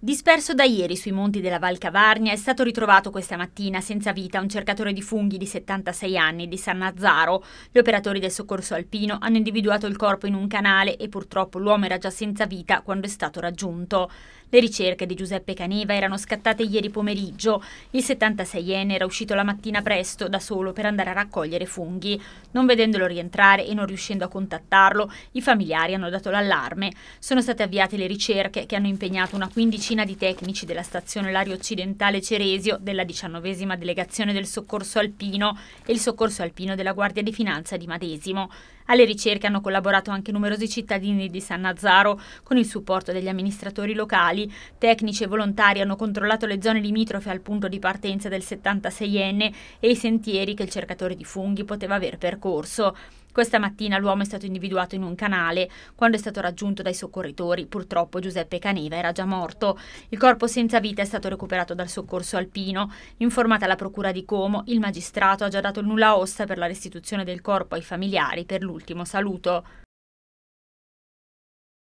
Disperso da ieri sui monti della Val Cavarnia è stato ritrovato questa mattina senza vita un cercatore di funghi di 76 anni di San Nazaro. Gli operatori del soccorso alpino hanno individuato il corpo in un canale e purtroppo l'uomo era già senza vita quando è stato raggiunto. Le ricerche di Giuseppe Caneva erano scattate ieri pomeriggio. Il 76enne era uscito la mattina presto da solo per andare a raccogliere funghi. Non vedendolo rientrare e non riuscendo a contattarlo, i familiari hanno dato l'allarme. Sono state avviate le ricerche che hanno impegnato una quindicina decina di tecnici della stazione Lario Occidentale Ceresio, della diciannovesima delegazione del Soccorso Alpino e il Soccorso Alpino della Guardia di Finanza di Madesimo. Alle ricerche hanno collaborato anche numerosi cittadini di San Nazaro con il supporto degli amministratori locali. Tecnici e volontari hanno controllato le zone limitrofe al punto di partenza del 76enne e i sentieri che il cercatore di funghi poteva aver percorso. Questa mattina l'uomo è stato individuato in un canale. Quando è stato raggiunto dai soccorritori, purtroppo Giuseppe Caneva era già morto. Il corpo senza vita è stato recuperato dal soccorso alpino. Informata la procura di Como, il magistrato ha già dato il nulla ossa per la restituzione del corpo ai familiari per l'ultimo saluto.